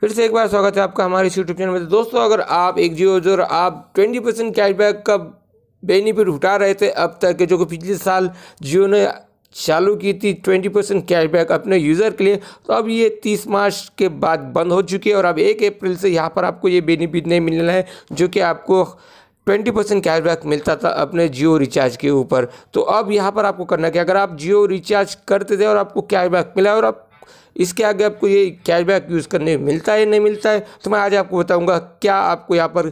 फिर से एक बार स्वागत है आपका हमारे यूट्यूब चैनल में दोस्तों अगर आप एक जियो जो आप ट्वेंटी परसेंट कैशबैक का बेनिफिट उठा रहे थे अब तक जो कि पिछले साल जियो ने चालू की थी ट्वेंटी परसेंट कैशबैक अपने यूज़र के लिए तो अब ये तीस मार्च के बाद बंद हो चुकी है और अब एक अप्रैल से यहाँ पर आपको ये बेनिफिट नहीं मिलना है जो कि आपको ट्वेंटी परसेंट कैशबैक मिलता था अपने जियो रिचार्ज के ऊपर तो अब यहाँ पर आपको करना क्या अगर आप जियो रिचार्ज करते थे और आपको कैशबैक मिला और आप इसके आगे आपको ये कैशबैक यूज़ करने मिलता है नहीं मिलता है तो मैं आज आपको बताऊँगा क्या आपको यहाँ पर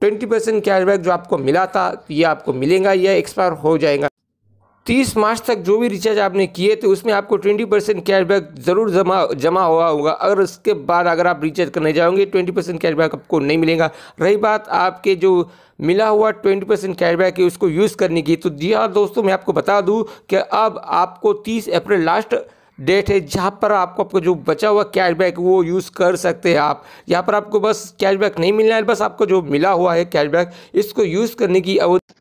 ट्वेंटी परसेंट कैशबैक जो आपको मिला था तो ये आपको मिलेगा या एक्सपायर हो जाएगा तीस मार्च तक जो भी रिचार्ज आपने किए थे उसमें आपको ट्वेंटी परसेंट कैशबैक ज़रूर जमा जमा हुआ होगा अगर उसके बाद अगर आप रिचार्ज करने जाओगे ट्वेंटी परसेंट कैशबैक आपको नहीं मिलेगा रही बात आपके जो मिला हुआ ट्वेंटी परसेंट कैशबैक है उसको यूज़ करने की तो जी हाँ दोस्तों मैं आपको बता दूँ कि अब आपको तीस अप्रैल लास्ट डेट है जहाँ पर आपको आपको जो बचा हुआ कैशबैक वो यूज़ कर सकते हैं आप यहाँ पर आपको बस कैशबैक नहीं मिलना है बस आपको जो मिला हुआ है कैशबैक इसको यूज़ करने की अवधि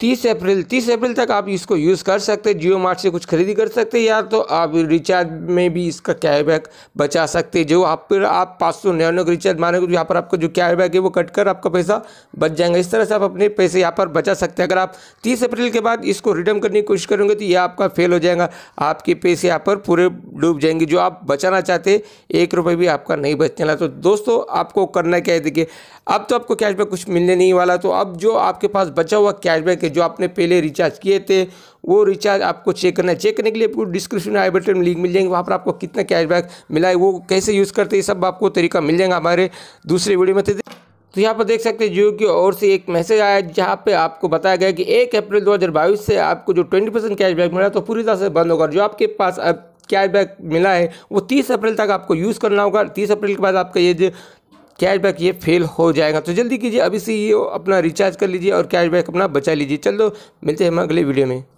तीस अप्रैल तीस अप्रैल तक आप इसको यूज़ कर सकते हैं जियो मार्ट से कुछ खरीदी कर सकते हैं या तो आप रिचार्ज में भी इसका कैशबैक बचा सकते हैं जो आप फिर आप पाँच सौ निन्यानवे का रिचार्ज मानोगे तो यहाँ पर आपका जो कैशबैक है वो कट कर आपका पैसा बच जाएगा इस तरह से आप अपने पैसे यहाँ पर बचा सकते हैं अगर आप तीस अप्रैल के बाद इसको रिटर्न करने की कोशिश करेंगे तो यह आपका फेल हो जाएगा आपके पैसे यहाँ पर पूरे डूब जाएंगे जो आप बचाना चाहते एक रुपये भी आपका नहीं बचने वाला तो दोस्तों आपको करना क्या है देखिए अब तो आपको कैशबैक कुछ मिलने नहीं वाला तो अब जो आपके पास बचा हुआ कैशबैक करके जो आपने पहले रिचार्ज किए थे वो रिचार्ज आपको चेक करना है चेक करने के लिए आपको डिस्क्रिप्शन में आई बटन लिंक मिल जाएंगे वहाँ पर आपको कितना कैशबैक मिला है वो कैसे यूज़ करते हैं सब आपको तरीका मिल जाएगा हमारे दूसरे वीडियो में तो यहाँ पर देख सकते हैं जियो की ओर से एक मैसेज आया जहाँ पे आपको बताया गया कि एक अप्रैल 2022 से आपको जो 20 परसेंट कैशबैक मिला तो पूरी तरह से बंद होगा जो आपके पास अब कैशबैक मिला है वो 30 अप्रैल तक आपको यूज़ करना होगा 30 अप्रैल के बाद आपका ये जो कैशबैक ये फेल हो जाएगा तो जल्दी कीजिए अभी से ये अपना रिचार्ज कर लीजिए और कैशबैक अपना बचा लीजिए चलो मिलते हैं हम अगले वीडियो में